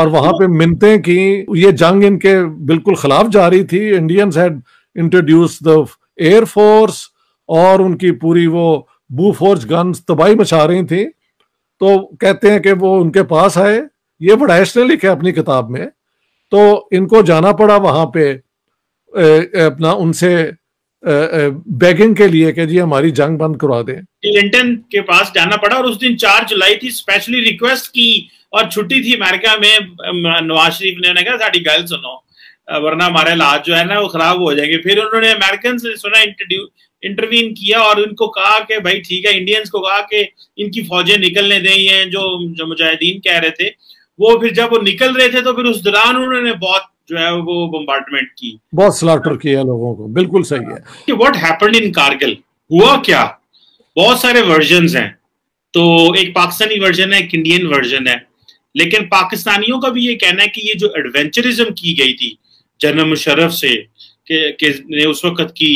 और वहां पे मिनते की ये जंग इनके बिल्कुल खिलाफ जा रही थी Indians had introduced the air force और उनकी पूरी वो बू फोर्स गन्स तबाही मचा रही थी तो कहते हैं कि वो उनके पास आए ये बड़ा ने लिखे अपनी किताब में तो इनको जाना पड़ा वहां पे अपना उनसे बैगिंग के लिए कि जी हमारी जंग बंद करवा दें क्लिंटन के पास जाना पड़ा और उस दिन चार जुलाई थी स्पेशली रिक्वेस्ट की और छुट्टी थी अमेरिका में नवाज शरीफ ने उन्हें कहा साड़ी गल सुनो वरना हमारे इलाज जो है ना वो खराब हो जाएंगे फिर उन्होंने अमेरिकन से सुना इंटरवीन किया और उनको कहा कि भाई ठीक है इंडियंस को कहा कि इनकी फौजें निकलने दें ये जो जो मुजाहिदीन कह रहे थे वो फिर जब वो निकल रहे थे तो फिर उस दौरान उन्होंने बहुत जो है वो बम्बार्टमेंट की बहुत स्लॉटर किया लोगों को बिल्कुल सही है कि व्हाट हैपेंड इन कारगिल हुआ क्या बहुत सारे वर्जन हैं तो एक पाकिस्तानी वर्जन है एक इंडियन वर्जन है लेकिन पाकिस्तानियों का भी ये कहना है कि ये जो एडवेंचरिज्म की गई थी जनरल मुशरफ से के, के ने उस वक्त की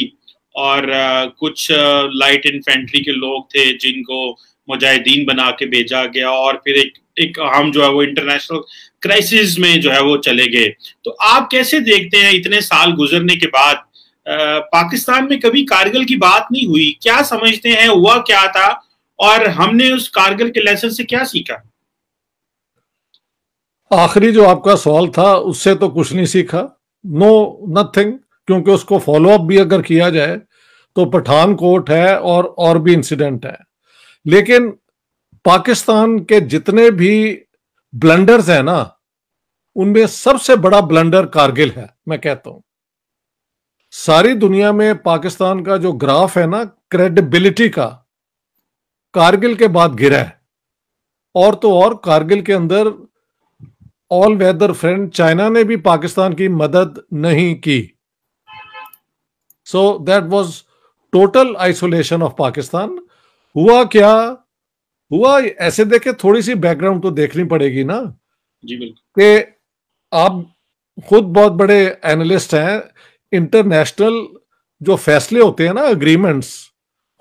और आ, कुछ आ, लाइट इन्फेंट्री के लोग थे जिनको मुजाहिदीन बना के भेजा गया और फिर एक एक हम जो है वो इंटरनेशनल क्राइसिस में जो है वो चले गए तो आप कैसे देखते हैं इतने साल गुजरने के बाद आ, पाकिस्तान में कभी कारगिल की बात नहीं हुई क्या समझते हैं हुआ क्या था और हमने उस कारगिल के लेसन से क्या सीखा आखिरी जो आपका सवाल था उससे तो कुछ नहीं सीखा नो नथिंग क्योंकि उसको फॉलो अप भी अगर किया जाए तो पठानकोट है और और भी इंसिडेंट है लेकिन पाकिस्तान के जितने भी ब्लंडर्स हैं ना उनमें सबसे बड़ा ब्लंडर कारगिल है मैं कहता हूं सारी दुनिया में पाकिस्तान का जो ग्राफ है ना क्रेडिबिलिटी का कारगिल के बाद गिरा है और तो और कारगिल के अंदर ऑल वेदर फ्रेंड चाइना ने भी पाकिस्तान की मदद नहीं की so that was total isolation of Pakistan हुआ क्या हुआ ऐसे देखे थोड़ी सी बैकग्राउंड तो देखनी पड़ेगी ना जी बिल्कुल कि आप खुद बहुत बड़े एनालिस्ट हैं इंटरनेशनल जो फैसले होते हैं ना अग्रीमेंट्स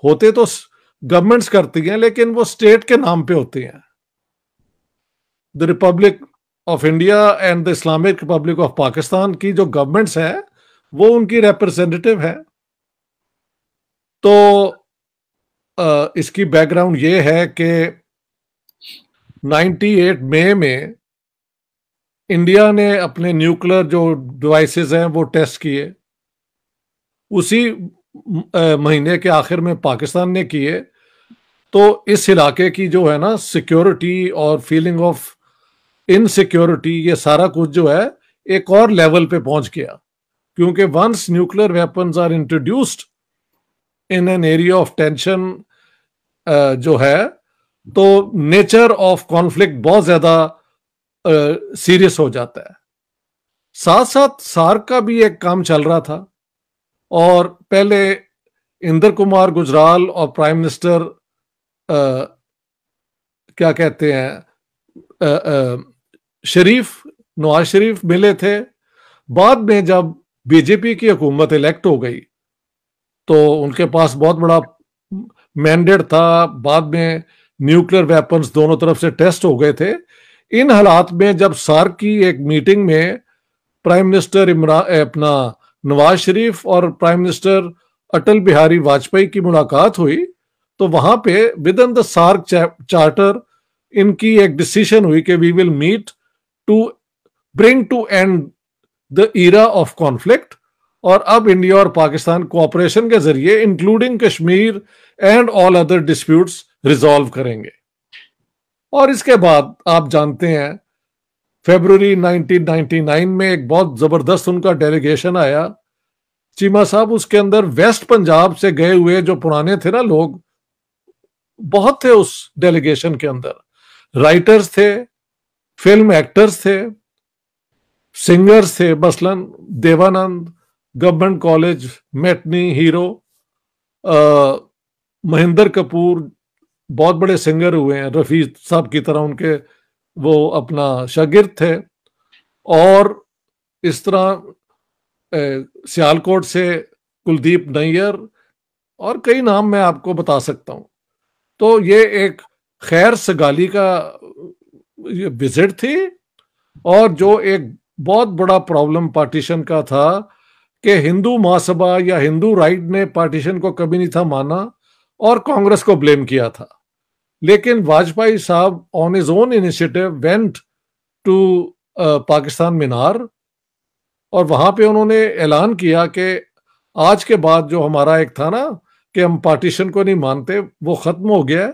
होते तो गवर्नमेंट्स करती हैं लेकिन वो स्टेट के नाम पे होते हैं the republic of India and the Islamic republic of Pakistan की जो गवर्नमेंट्स हैं वो उनकी रिप्रेजेंटेटिव है तो आ, इसकी बैकग्राउंड ये है कि 98 मई में इंडिया ने अपने न्यूक्लियर जो डिवाइसेस हैं वो टेस्ट किए उसी महीने के आखिर में पाकिस्तान ने किए तो इस इलाके की जो है ना सिक्योरिटी और फीलिंग ऑफ इनसिक्योरिटी ये सारा कुछ जो है एक और लेवल पे पहुंच गया क्योंकि once nuclear weapons are introduced in an area of tension जो है तो नेचर ऑफ कॉन्फ्लिक्ट बहुत ज्यादा सीरियस हो जाता है साथ साथ सार का भी एक काम चल रहा था और पहले इंदर कुमार गुजराल और प्राइम मिनिस्टर क्या कहते हैं आ, आ, शरीफ नवाज शरीफ मिले थे बाद में जब बीजेपी की हुकूमत इलेक्ट हो गई तो उनके पास बहुत बड़ा मैंडेट था बाद में न्यूक्लियर वेपन्स दोनों तरफ से टेस्ट हो गए थे इन हालात में जब सार की एक मीटिंग में प्राइम मिनिस्टर इमरान अपना नवाज शरीफ और प्राइम मिनिस्टर अटल बिहारी वाजपेयी की मुलाकात हुई तो वहां पे within the SAARC charter इनकी एक डिसीजन हुई कि we will meet to bring to end the era of conflict और अब इंडिया और पाकिस्तान कोऑपरेशन के जरिए including Kashmir and all other disputes resolve करेंगे और इसके बाद आप जानते हैं फरवरी 1999 में एक बहुत जबरदस्त उनका डेलीगेशन आया चीमा साहब उसके अंदर वेस्ट पंजाब से गए हुए जो पुराने थे ना लोग बहुत थे उस डेलीगेशन के अंदर राइटर्स थे फिल्म एक्टर्स थे सिंगर्स थे मसलन Devanand government college matinee hero Mahendra Kapoor बहुत बड़े सिंगर हुए हैं रफ़ी साहब की तरह उनके वो अपना शागिर्द थे और इस तरह सियालकोट से कुलदीप नैयर और कई नाम मैं आपको बता सकता हूँ तो ये एक खैर सगाली का विजिट थी और जो एक बहुत बड़ा प्रॉब्लम पार्टीशन का था कि हिंदू महासभा या हिंदू राइट ने पार्टीशन को कभी नहीं था माना और कांग्रेस को ब्लेम किया था लेकिन वाजपेयी साहब on his own initiative went to Pakistan Minar और वहां पे उन्होंने ऐलान किया कि आज के बाद जो हमारा एक था ना कि हम पार्टीशन को नहीं मानते वो खत्म हो गया है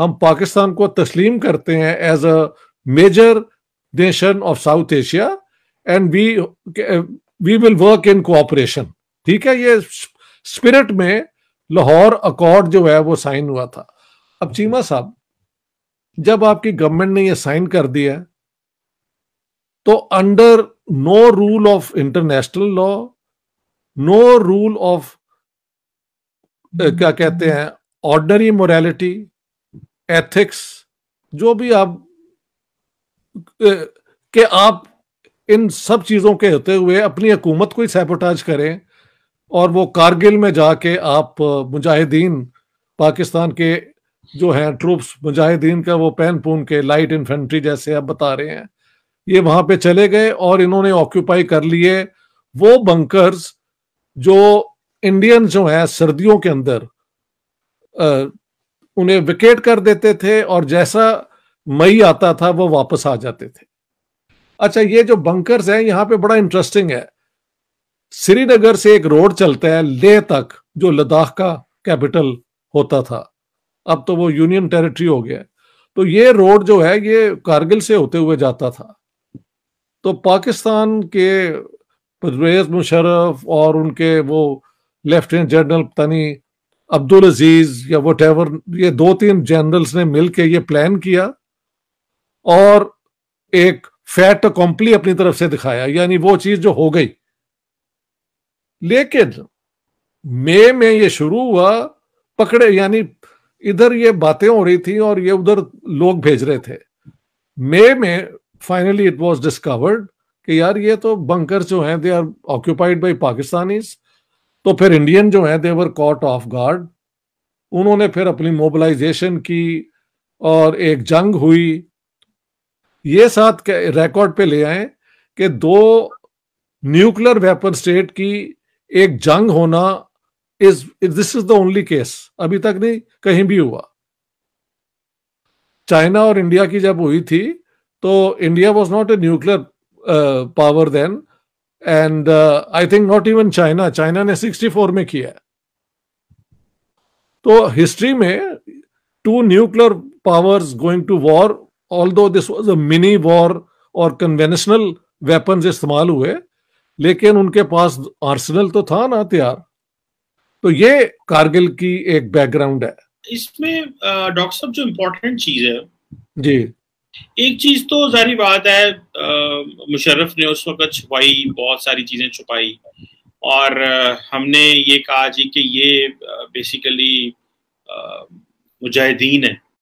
हम पाकिस्तान को तस्लीम करते हैं as a major nation of South Asia and we we will work in cooperation ठीक है ये स्पिरिट में लाहौर अकॉर्ड जो है वो साइन हुआ था अब चीमा साहब जब आपकी गवर्नमेंट ने ये साइन कर दिया तो under no rule of international law no rule of क्या कहते हैं ऑर्डनरी मोरालिटी एथिक्स जो भी आप के आप इन सब चीजों के होते हुए अपनी हुकूमत को ही सैपोटाज करें और वो कारगिल में जाके आप मुजाहिदीन पाकिस्तान के जो हैं ट्रूप्स मुजाहिदीन का वो पैन पून के लाइट इन्फेंट्री जैसे आप बता रहे हैं ये वहां पे चले गए और इन्होंने ऑक्यूपाई कर लिए वो बंकर्स जो इंडियन जो है सर्दियों के अंदर उन्हें विकेट कर देते थे और जैसा मई आता था वो वापस आ जाते थे अच्छा ये जो बंकर्स हैं यहाँ पे बड़ा इंटरेस्टिंग है श्रीनगर से एक रोड चलता है लेह तक जो लद्दाख का कैपिटल होता था अब तो वो यूनियन टेरिटरी हो गया तो ये रोड जो है ये कारगिल से होते हुए जाता था तो पाकिस्तान के परवेज मुशरफ और उनके वो लेफ्टिनेंट जनरल तनी अब्दुल अजीज या वट एवर ये दो तीन जनरल्स ने मिलकर ये प्लान किया और एक फैट कॉम्पली अपनी तरफ से दिखाया यानी वो चीज जो हो गई लेकिन मई में ये शुरू हुआ पकड़े यानी इधर ये बातें हो रही थी और ये उधर लोग भेज रहे थे मई में फाइनली इट वाज डिस्कवर्ड कि यार ये तो बंकर जो हैं they are occupied by Pakistanis तो फिर इंडियन जो है देवर कॉट ऑफ गार्ड उन्होंने फिर अपनी मोबिलाइजेशन की और एक जंग हुई ये साथ रिकॉर्ड पे ले आए कि दो न्यूक्लियर वेपन स्टेट की एक जंग होना is this is the only case अभी तक नहीं कहीं भी हुआ चाइना और इंडिया की जब हुई थी तो India was not a nuclear power then and I think not even China China ने 64 में किया तो हिस्ट्री में two nuclear powers going to war although this was a mini war और कन्वेंशनल वेपन इस्तेमाल हुए लेकिन उनके पास आर्सेनल तो था ना तैयार तो ये कारगिल की एक बैकग्राउंड है इसमें डॉक्टर uh, साहब जो इम्पोर्टेंट चीज है जी एक चीज तो जारी बात है मुशर्रफ ने उस वक्त छुपाई बहुत सारी चीजें छुपाई और हमने ये कहा जी कि ये बेसिकली मुजाहिदीन है